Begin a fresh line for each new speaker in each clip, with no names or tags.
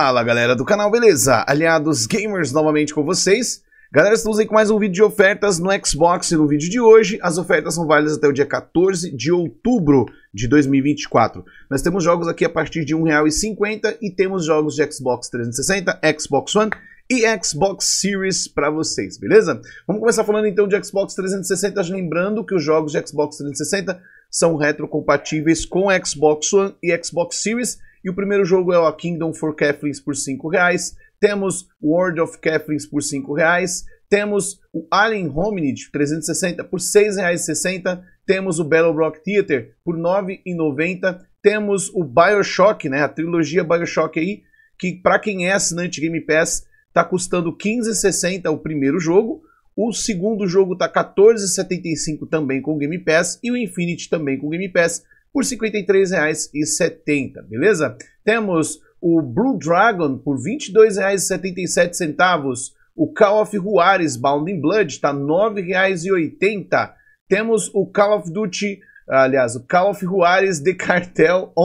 Fala galera do canal, beleza? Aliados Gamers novamente com vocês. Galera, estamos aí com mais um vídeo de ofertas no Xbox e no vídeo de hoje. As ofertas são válidas até o dia 14 de outubro de 2024. Nós temos jogos aqui a partir de R$1,50 e temos jogos de Xbox 360, Xbox One e Xbox Series para vocês, beleza? Vamos começar falando então de Xbox 360, lembrando que os jogos de Xbox 360 são retrocompatíveis com Xbox One e Xbox Series e o primeiro jogo é o Kingdom for Catlins por 5 reais. Temos World of Catlins por 5 reais. Temos o Alien Hominid 360 por R$ 6,60. Temos o Battle Block Theater por R$ 9,90. Temos o BioShock, né, a trilogia BioShock aí, que para quem é assinante Game Pass tá custando R$ 15,60 o primeiro jogo. O segundo jogo tá 14,75 também com Game Pass e o Infinity também com Game Pass por R$ 53,70, beleza? Temos o Blue Dragon por R$ 22,77, o Call of Juarez Bound in Blood está R$ 9,80, temos o Call of Duty Aliás, o Call of Juarez de cartel, R$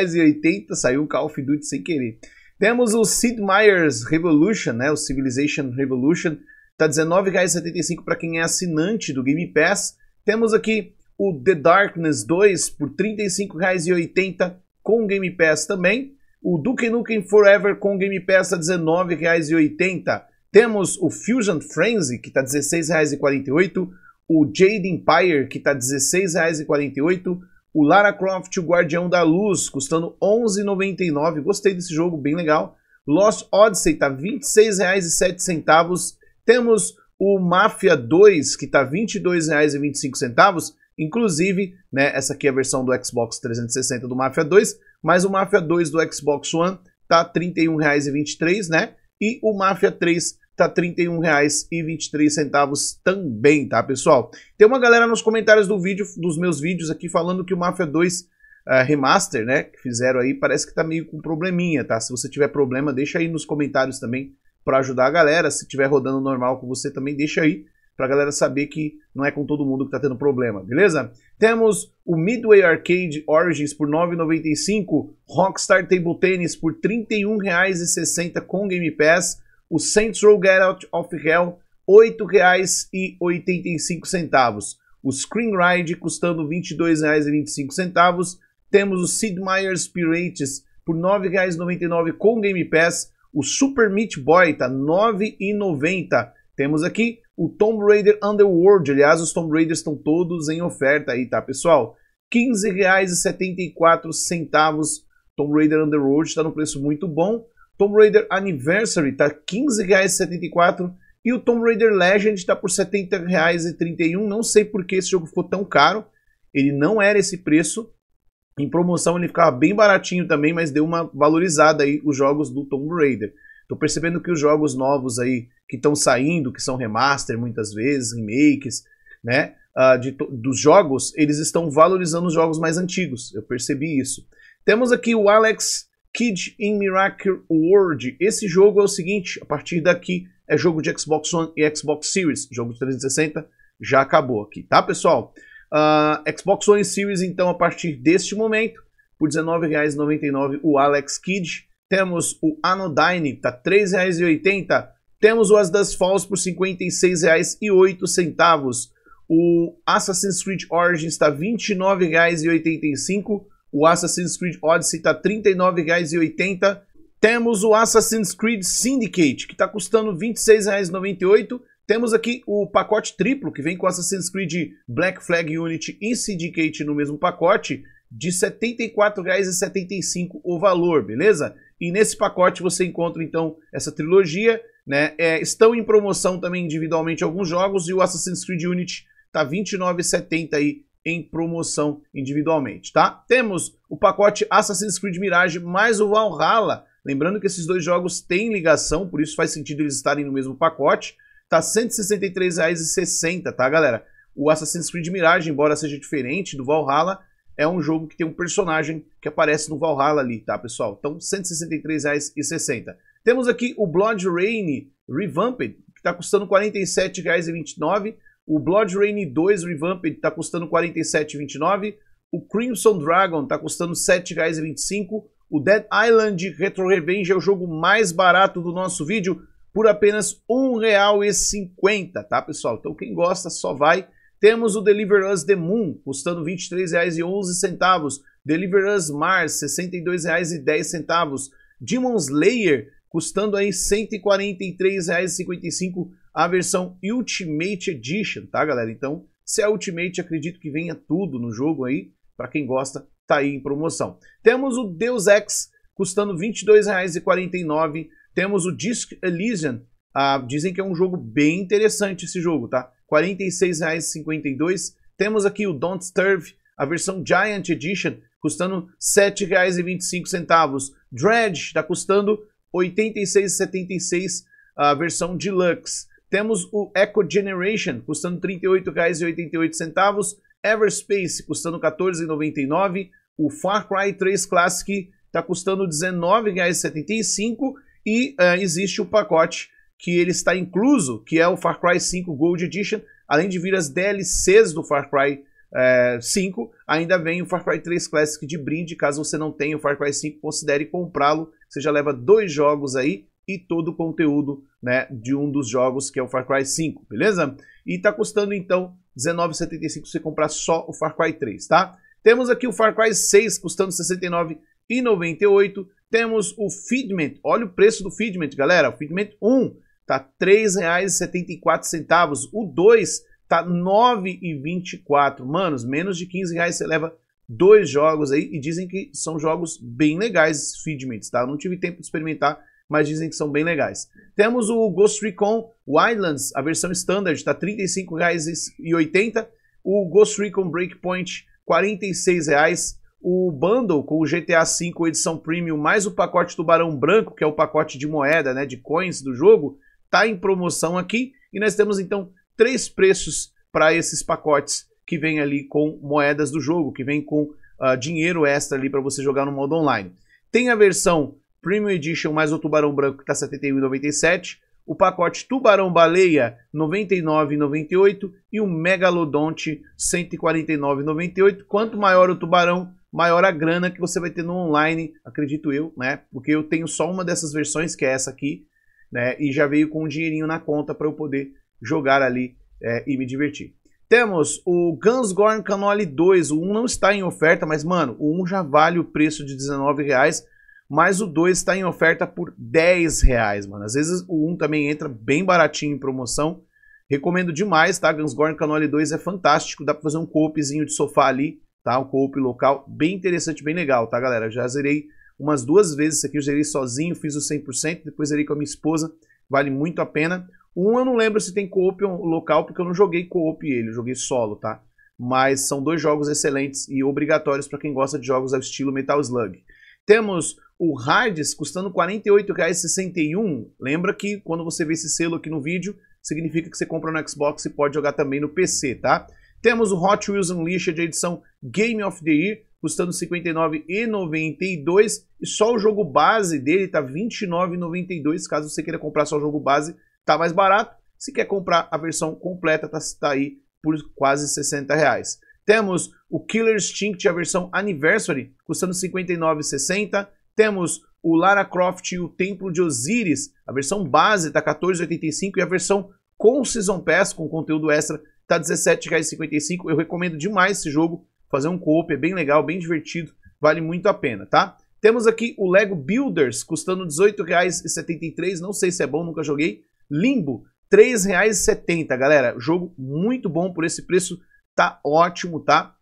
11,80. Saiu o Call of Duty sem querer. Temos o Sid Meier's Revolution, né? O Civilization Revolution. Tá 19,75 para quem é assinante do Game Pass. Temos aqui o The Darkness 2 por R$ 35,80 com Game Pass também. O Duke Nukem Forever com Game Pass a R$ 19,80. Temos o Fusion Frenzy, que está R$ 16,48. O Jade Empire, que está R$ 16,48. O Lara Croft, o Guardião da Luz, custando R$ 11,99. Gostei desse jogo, bem legal. Lost Odyssey está R$ 26,07. Temos o Mafia 2, que está R$ 22,25. Inclusive, né, essa aqui é a versão do Xbox 360 do Mafia 2, mas o Mafia 2 do Xbox One tá R$ 31,23, né? E o Mafia 3 tá R$ 31,23 também, tá, pessoal? Tem uma galera nos comentários do vídeo, dos meus vídeos aqui, falando que o Mafia 2 uh, eh, Remaster, né, que fizeram aí, parece que tá meio com probleminha, tá? Se você tiver problema, deixa aí nos comentários também para ajudar a galera. Se tiver rodando normal com você também, deixa aí para a galera saber que não é com todo mundo que está tendo problema, beleza? Temos o Midway Arcade Origins por R$ 9,95, Rockstar Table Tennis por R$ 31,60 com Game Pass, o Saints Row Get Out of Hell R$ 8,85, o Screen Ride custando R$ 22,25, temos o Sid Meier's Pirates por R$ 9,99 com Game Pass, o Super Meat Boy tá R$ 9,90. Temos aqui o Tomb Raider Underworld. Aliás, os Tomb Raiders estão todos em oferta aí, tá, pessoal? R$ 15,74. Tomb Raider Underworld está no preço muito bom. Tomb Raider Anniversary está R$ 15,74. E o Tomb Raider Legend está por R$ 70,31. Não sei por que esse jogo ficou tão caro. Ele não era esse preço. Em promoção ele ficava bem baratinho também, mas deu uma valorizada aí os jogos do Tomb Raider. Tô percebendo que os jogos novos aí que estão saindo, que são remaster muitas vezes, remakes, né? Uh, de, dos jogos, eles estão valorizando os jogos mais antigos. Eu percebi isso. Temos aqui o Alex Kid in Miracle World. Esse jogo é o seguinte: a partir daqui é jogo de Xbox One e Xbox Series. Jogo de 360 já acabou aqui, tá, pessoal? Uh, Xbox One e Series, então, a partir deste momento, por R$19,99 o Alex Kid. Temos o Anodyne, tá R$ 3,80. Temos o Asdas Falls por R$ 56,08. O Assassin's Creed Origins está R$ 29,85. O Assassin's Creed Odyssey está R$ 39,80. Temos o Assassin's Creed Syndicate, que está custando R$ 26,98. Temos aqui o pacote triplo, que vem com Assassin's Creed Black Flag Unity e Syndicate no mesmo pacote de R$ 74,75 o valor, beleza? E nesse pacote você encontra então essa trilogia, né? É, estão em promoção também individualmente alguns jogos e o Assassin's Creed Unity tá R$ 29,70 aí em promoção individualmente, tá? Temos o pacote Assassin's Creed Mirage mais o Valhalla, lembrando que esses dois jogos têm ligação, por isso faz sentido eles estarem no mesmo pacote, tá R$ 163,60, tá, galera? O Assassin's Creed Mirage, embora seja diferente do Valhalla, é um jogo que tem um personagem que aparece no Valhalla ali, tá, pessoal? Então, R$ 163,60. Temos aqui o Blood Rain Revamped, que está custando R$ 47,29. O Blood Rain 2 Revamped está custando R$ 47,29. O Crimson Dragon está custando R$ 7,25. O Dead Island Retro Revenge é o jogo mais barato do nosso vídeo por apenas R$ 1,50, tá, pessoal? Então, quem gosta só vai temos o Deliver Us The Moon, custando R$ 23,11. Deliver Us Mars, R$ 62,10. Demon Slayer, custando aí R$ 143,55 a versão Ultimate Edition, tá, galera? Então, se é Ultimate, acredito que venha tudo no jogo aí, para quem gosta, tá aí em promoção. Temos o Deus Ex, custando R$ 22,49. Temos o Disc Elysian ah, dizem que é um jogo bem interessante esse jogo, tá? R$ 46,52. Temos aqui o Don't Starve, a versão Giant Edition, custando R$ 7,25. Dredge está custando R$ 86,76, a versão Deluxe. Temos o Eco Generation, custando R$ 38,88. Everspace, custando R$ 14,99. O Far Cry 3 Classic está custando R$ 19,75. E uh, existe o pacote que ele está incluso, que é o Far Cry 5 Gold Edition, além de vir as DLCs do Far Cry é, eh, 5, ainda vem o Far Cry 3 Classic de brinde, caso você não tenha o Far Cry 5, considere comprá-lo, você já leva dois jogos aí e todo o conteúdo né, de um dos jogos que é o Far Cry 5, beleza? E está custando então R$19,75 se comprar só o Far Cry 3, tá? Temos aqui o Far Cry 6 custando R$69,98, temos o Figment, olha o preço do Figment, galera, o Figment 1 tá R$ 3,74. O 2 tá R$ 9,24. Manos, menos de 15 reais você leva dois jogos aí e dizem que são jogos bem legais esses Feedmates, tá? Eu não tive tempo de experimentar, mas dizem que são bem legais. Temos o Ghost Recon Wildlands, a versão standard, tá R$ 35,80. O Ghost Recon Breakpoint, R$ 46,00. O bundle com o GTA V edição premium mais o pacote Tubarão Branco, que é o pacote de moeda, né, de coins do jogo, está em promoção aqui. E nós temos então três preços para esses pacotes que vem ali com moedas do jogo, que vem com uh, dinheiro extra ali para você jogar no modo online. Tem a versão Premium Edition mais o Tubarão Branco que está R$ 71,97, o pacote Tubarão Baleia R$ 99,98 e o Megalodonte R$ 149,98. Quanto maior o tubarão, maior a grana que você vai ter no online, acredito eu, né? Porque eu tenho só uma dessas versões, que é essa aqui, né? E já veio com um dinheirinho na conta para eu poder jogar ali é, e me divertir. Temos o Gunsgorn Canoli 2. O 1 não está em oferta, mas, mano, o 1 já vale o preço de R$19,00. Mas o 2 está em oferta por R$10,00, mano. Às vezes o 1 também entra bem baratinho em promoção. Recomendo demais, tá? Gunsgorn Canoli 2 é fantástico. Dá pra fazer um coopzinho de sofá ali, tá? Um coop local bem interessante, bem legal, tá, galera? Já zerei umas duas vezes. Isso aqui eu gerei sozinho, fiz o 100%, depois gerei com a minha esposa, vale muito a pena. Um eu não lembro se tem co-op local, porque eu não joguei co-op ele, eu joguei solo, tá? Mas são dois jogos excelentes e obrigatórios para quem gosta de jogos ao estilo Metal Slug. Temos o hardes custando R$ 48,61. Lembra que quando você vê esse selo aqui no vídeo, significa que você compra no Xbox e pode jogar também no PC, tá? Temos o Hot Wheels Unleashed, edição Game of the Year, custando R$ 59,92. E só o jogo base dele está R$ 29,92. Caso você queira comprar só o jogo base, está mais barato. Se quer comprar a versão completa, está tá aí por quase R$ 60. Reais. Temos o Killer Instinct, a versão Anniversary, custando R$ 59,60. Temos o Lara Croft e o Templo de Osiris, a versão base está R$ 14,85 e a versão com Season Pass, com conteúdo extra, está R$ 17,55. Eu recomendo demais esse jogo fazer um coop, é bem legal, bem divertido, vale muito a pena, tá? Temos aqui o Lego Builders, custando R$18,73, não sei se é bom, nunca joguei. Limbo, R$3,70, galera, jogo muito bom por esse preço, tá ótimo, tá?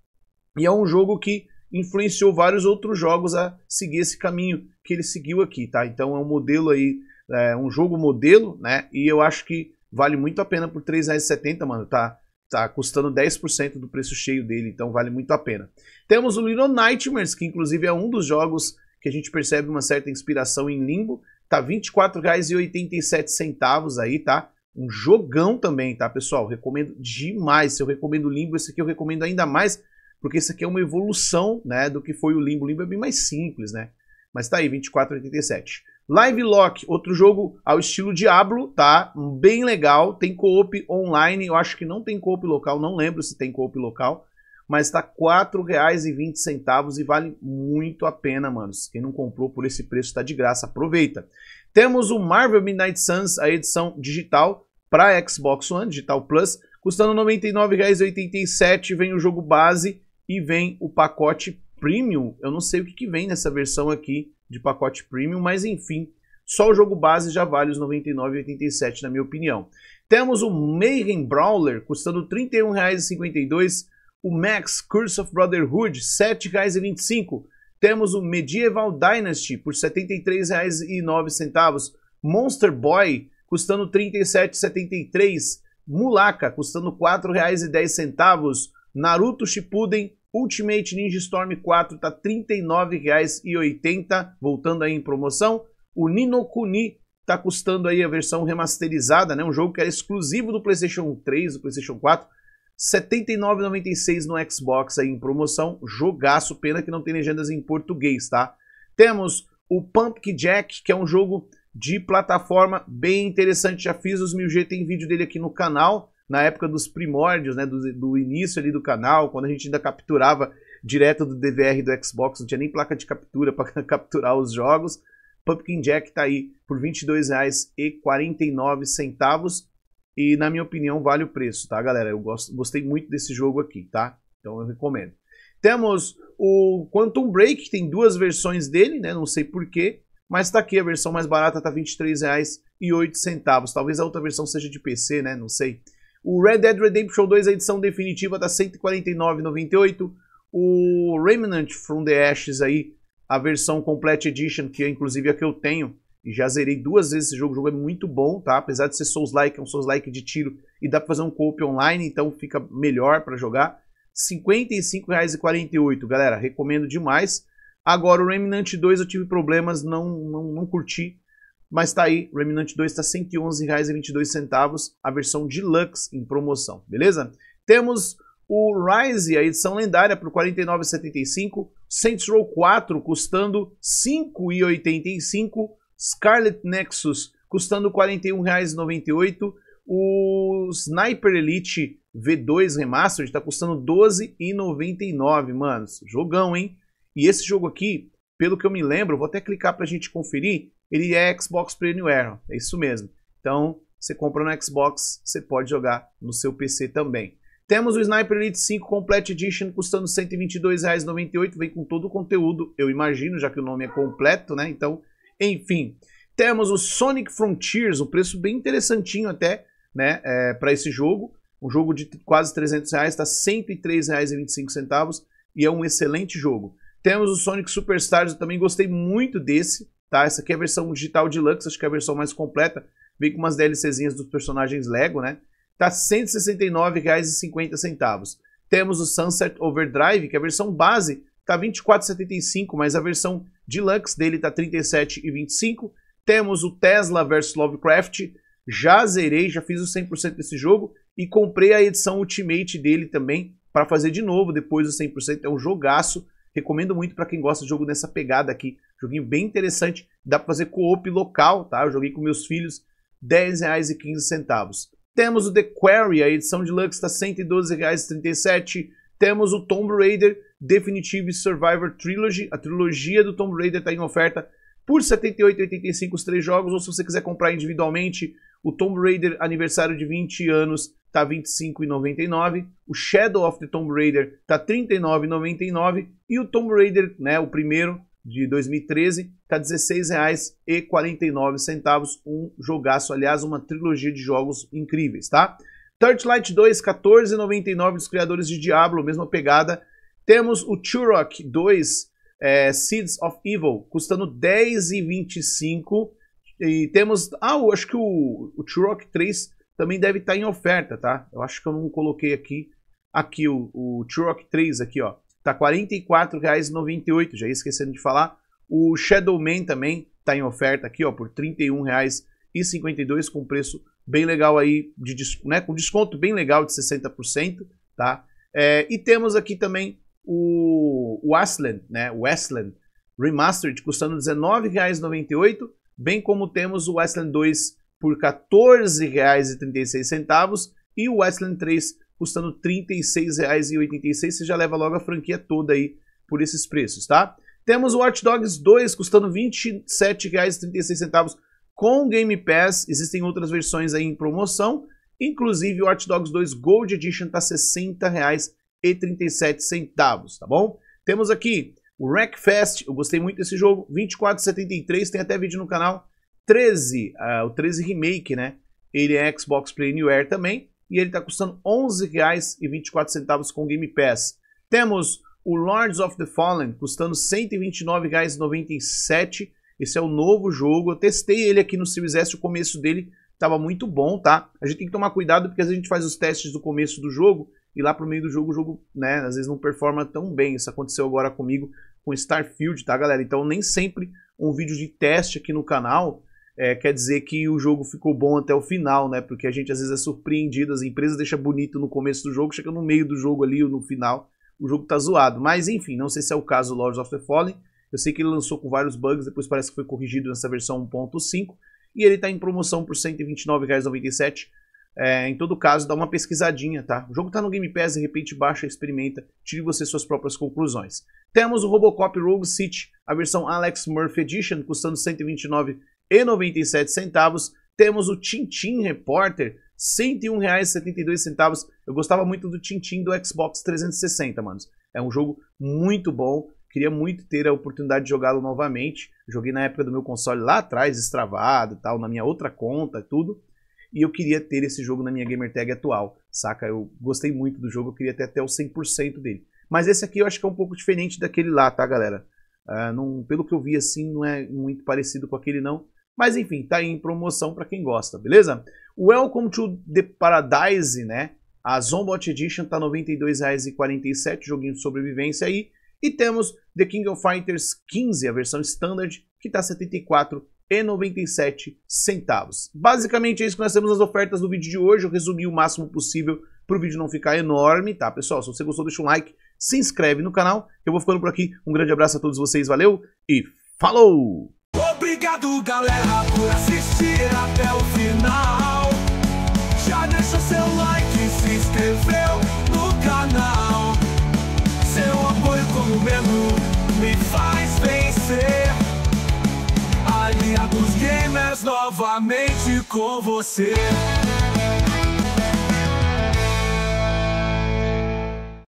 E é um jogo que influenciou vários outros jogos a seguir esse caminho que ele seguiu aqui, tá? Então é um modelo aí, é um jogo modelo, né? E eu acho que vale muito a pena por R$3,70, mano, tá? Tá custando 10% do preço cheio dele, então vale muito a pena. Temos o Little Nightmares, que inclusive é um dos jogos que a gente percebe uma certa inspiração em Limbo. Tá R$ 24,87 aí, tá? Um jogão também, tá, pessoal? Recomendo demais. Se eu recomendo Limbo, esse aqui eu recomendo ainda mais, porque esse aqui é uma evolução, né, do que foi o Limbo. O Limbo é bem mais simples, né? Mas tá aí, 24,87. Live Lock, outro jogo ao estilo Diablo, tá? Bem legal, tem co-op online, eu acho que não tem co-op local, não lembro se tem co-op local, mas tá R$ 4,20 e vale muito a pena, mano. Quem não comprou por esse preço tá de graça, aproveita. Temos o Marvel Midnight Suns, a edição digital para Xbox One, Digital Plus, custando R$ 99,87, vem o jogo base e vem o pacote Premium, eu não sei o que, que vem nessa versão aqui de pacote Premium, mas enfim, só o jogo base já vale os 99,87 na minha opinião. Temos o Mayhem Brawler custando R$ 31,52, o Max Curse of Brotherhood R$ 7,25. Temos o Medieval Dynasty por R$ 73,09, Monster Boy custando R$ 37,73, Mulaka custando R$ 4,10, Naruto Shippuden Ultimate Ninja Storm 4 tá R$ 39,80, voltando aí em promoção. O Ninokuni tá custando aí a versão remasterizada, né? Um jogo que era exclusivo do PlayStation 3, do PlayStation 4. 79,96 no Xbox aí em promoção, jogaço, pena que não tem legendas em português, tá? Temos o Pumpkin Jack, que é um jogo de plataforma bem interessante, já fiz os mil G, tem vídeo dele aqui no canal na época dos primórdios, né, do, do, início ali do canal, quando a gente ainda capturava direto do DVR do Xbox, não tinha nem placa de captura para capturar os jogos. Pumpkin Jack está aí por R$ 22,49 e na minha opinião vale o preço, tá galera? Eu gosto, gostei muito desse jogo aqui, tá? Então eu recomendo. Temos o Quantum Break, tem duas versões dele, né? Não sei porquê, mas tá aqui, a versão mais barata tá R$ 23,08. Talvez a outra versão seja de PC, né? Não sei. O Red Dead Redemption 2, a edição definitiva, tá 149,98. O Remnant from the Ashes aí, a versão Complete Edition, que é inclusive a que eu tenho. E já zerei duas vezes esse jogo, o jogo é muito bom, tá? Apesar de ser Souls-like, é um Souls-like de tiro e dá pra fazer um co online, então fica melhor para jogar. R$ 55,48, galera, recomendo demais. Agora o Remnant 2 eu tive problemas, não, não, não curti. Mas tá aí, Remnant 2 tá R$ 111,22, a versão deluxe em promoção, beleza? Temos o Rise, a edição lendária, por R$ 49,75. Saints Row 4 custando R$ 5,85. Scarlet Nexus custando R$ 41,98. O Sniper Elite V2 Remastered está custando R$ 12,99, mano Jogão, hein? E esse jogo aqui, pelo que eu me lembro, vou até clicar para a gente conferir, ele é Xbox Premiere, é isso mesmo. Então, você compra no Xbox, você pode jogar no seu PC também. Temos o Sniper Elite 5 Complete Edition custando R$ 122,98, vem com todo o conteúdo, eu imagino, já que o nome é completo, né? Então, enfim. Temos o Sonic Frontiers, um preço bem interessantinho até, né, é, para esse jogo. Um jogo de quase 300 reais, está R$ 103,25 e é um excelente jogo. Temos o Sonic Superstars, eu também gostei muito desse tá? Essa aqui é a versão digital deluxe, acho que é a versão mais completa. Vem com umas DLCzinhas dos personagens Lego, né? Tá R$ 169,50. Temos o Sunset Overdrive, que é a versão base tá R$ 24,75, mas a versão deluxe dele tá R$ 37,25. Temos o Tesla vs Lovecraft, já zerei, já fiz o 100% desse jogo e comprei a edição Ultimate dele também para fazer de novo depois do 100%, é um jogaço, recomendo muito para quem gosta de jogo nessa pegada aqui Joguinho bem interessante, dá para fazer co-op local, tá? Eu joguei com meus filhos, R$10,15. Temos o The Quarry, a edição deluxe está R$112,37. Temos o Tomb Raider Definitive Survivor Trilogy, a trilogia do Tomb Raider está em oferta por R$78,85 os três jogos, ou se você quiser comprar individualmente, o Tomb Raider aniversário de 20 anos tá R$25,99. o Shadow of the Tomb Raider tá R$39,99. e o Tomb Raider, né, o primeiro, de 2013, tá R$16,49, um jogaço, aliás, uma trilogia de jogos incríveis, tá? Third Light 2, 14,99 dos criadores de Diablo, mesma pegada. Temos o Turok 2, é, Seeds of Evil, custando 10,25. E temos, ah, eu acho que o, o Turok 3 também deve estar tá em oferta, tá? Eu acho que eu não coloquei aqui, aqui o, o Turok 3 aqui, ó tá R$ 44,98, já ia esquecendo de falar. O Shadowman também tá em oferta aqui, ó, por R$ 31,52 com preço bem legal aí de né, com desconto bem legal de 60%, tá? É, e temos aqui também o Westland, né? Westland Remastered custando R$ 19,98, bem como temos o Westland 2 por R$ 14,36 e o Westland 3 custando R$ 36,86. Você já leva logo a franquia toda aí por esses preços, tá? Temos o Watch Dogs 2 custando R$ 27,36 com Game Pass. Existem outras versões aí em promoção. Inclusive o Watch Dogs 2 Gold Edition tá R$ 60,37, tá bom? Temos aqui o Wreckfest, eu gostei muito desse jogo, R$ 24,73, tem até vídeo no canal. 13, uh, ah, o 13 Remake, né? Ele é Xbox Play Anywhere também, e ele está custando R$ 11,24 com Game Pass. Temos o Lords of the Fallen custando R$ 129,97. Esse é o novo jogo. Eu testei ele aqui no Series S, o começo dele estava muito bom, tá? A gente tem que tomar cuidado porque às vezes a gente faz os testes do começo do jogo e lá pro meio do jogo o jogo, né, às vezes não performa tão bem. Isso aconteceu agora comigo com Starfield, tá, galera? Então nem sempre um vídeo de teste aqui no canal é, quer dizer que o jogo ficou bom até o final, né? Porque a gente às vezes é surpreendido, as empresas deixam bonito no começo do jogo, chega no meio do jogo ali ou no final, o jogo tá zoado. Mas enfim, não sei se é o caso do Lords of the Fallen. Eu sei que ele lançou com vários bugs, depois parece que foi corrigido nessa versão 1.5. E ele tá em promoção por R$ 129,97. É, em todo caso, dá uma pesquisadinha, tá? O jogo tá no Game Pass, de repente baixa, experimenta, tire você suas próprias conclusões. Temos o Robocop Rogue City, a versão Alex Murphy Edition, custando R$ 129,97 e centavos Temos o Tintim Repórter, R$ 101,72. Eu gostava muito do Tintim do Xbox 360, mano É um jogo muito bom. Queria muito ter a oportunidade de jogá-lo novamente. Joguei na época do meu console lá atrás, e tal, na minha outra conta e tudo. E eu queria ter esse jogo na minha gamertag atual, saca? Eu gostei muito do jogo, eu queria ter até o 100% dele. Mas esse aqui eu acho que é um pouco diferente daquele lá, tá, galera? Uh, não, pelo que eu vi, assim, não é muito parecido com aquele, não. Mas enfim, tá aí em promoção para quem gosta, beleza? Welcome to the Paradise, né? A Zombot Edition tá R$ 92,47, joguinho de sobrevivência aí. E temos The King of Fighters 15, a versão standard, que tá R$ 74,97. Basicamente é isso que nós temos nas ofertas do vídeo de hoje. Eu resumi o máximo possível para o vídeo não ficar enorme, tá, pessoal? Se você gostou, deixa um like, se inscreve no canal. Eu vou ficando por aqui. Um grande abraço a todos vocês, valeu e falou! Obrigado galera por assistir até o final Já deixou seu like e se inscreveu no canal Seu apoio como membro me faz vencer Aliados Gamers novamente com você